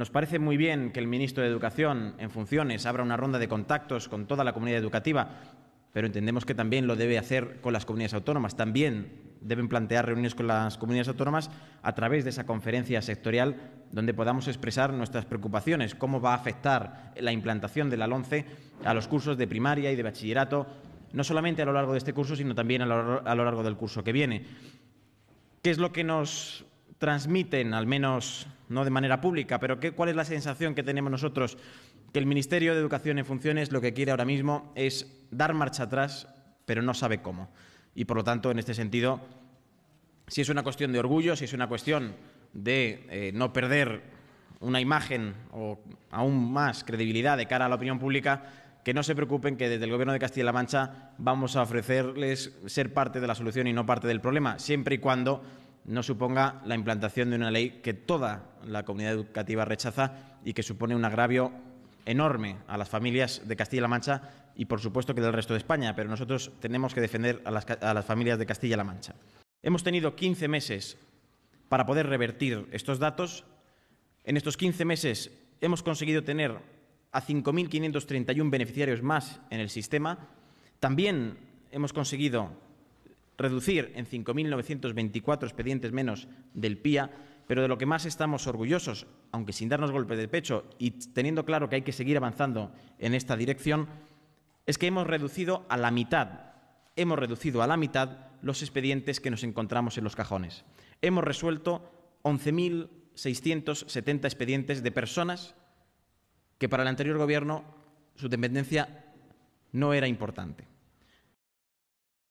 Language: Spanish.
Nos parece muy bien que el ministro de Educación, en funciones, abra una ronda de contactos con toda la comunidad educativa, pero entendemos que también lo debe hacer con las comunidades autónomas. También deben plantear reuniones con las comunidades autónomas a través de esa conferencia sectorial donde podamos expresar nuestras preocupaciones, cómo va a afectar la implantación de la LONCE a los cursos de primaria y de bachillerato, no solamente a lo largo de este curso, sino también a lo, a lo largo del curso que viene. ¿Qué es lo que nos transmiten, al menos no de manera pública, pero ¿cuál es la sensación que tenemos nosotros? Que el Ministerio de Educación en funciones lo que quiere ahora mismo es dar marcha atrás, pero no sabe cómo. Y por lo tanto, en este sentido, si es una cuestión de orgullo, si es una cuestión de eh, no perder una imagen o aún más credibilidad de cara a la opinión pública, que no se preocupen que desde el Gobierno de Castilla-La Mancha vamos a ofrecerles ser parte de la solución y no parte del problema, siempre y cuando no suponga la implantación de una ley que toda la comunidad educativa rechaza y que supone un agravio enorme a las familias de Castilla-La Mancha y, por supuesto, que del resto de España, pero nosotros tenemos que defender a las, familias de Castilla-La Mancha. Hemos tenido 15 meses para poder revertir estos datos. En estos 15 meses hemos conseguido tener a 5.531 beneficiarios más en el sistema. También hemos conseguido reducir en 5.924 expedientes menos del PIA, pero de lo que más estamos orgullosos, aunque sin darnos golpes de pecho y teniendo claro que hay que seguir avanzando en esta dirección, es que hemos reducido a la mitad, hemos reducido a la mitad los expedientes que nos encontramos en los cajones. Hemos resuelto 11.670 expedientes de personas que para el anterior gobierno su dependencia no era importante.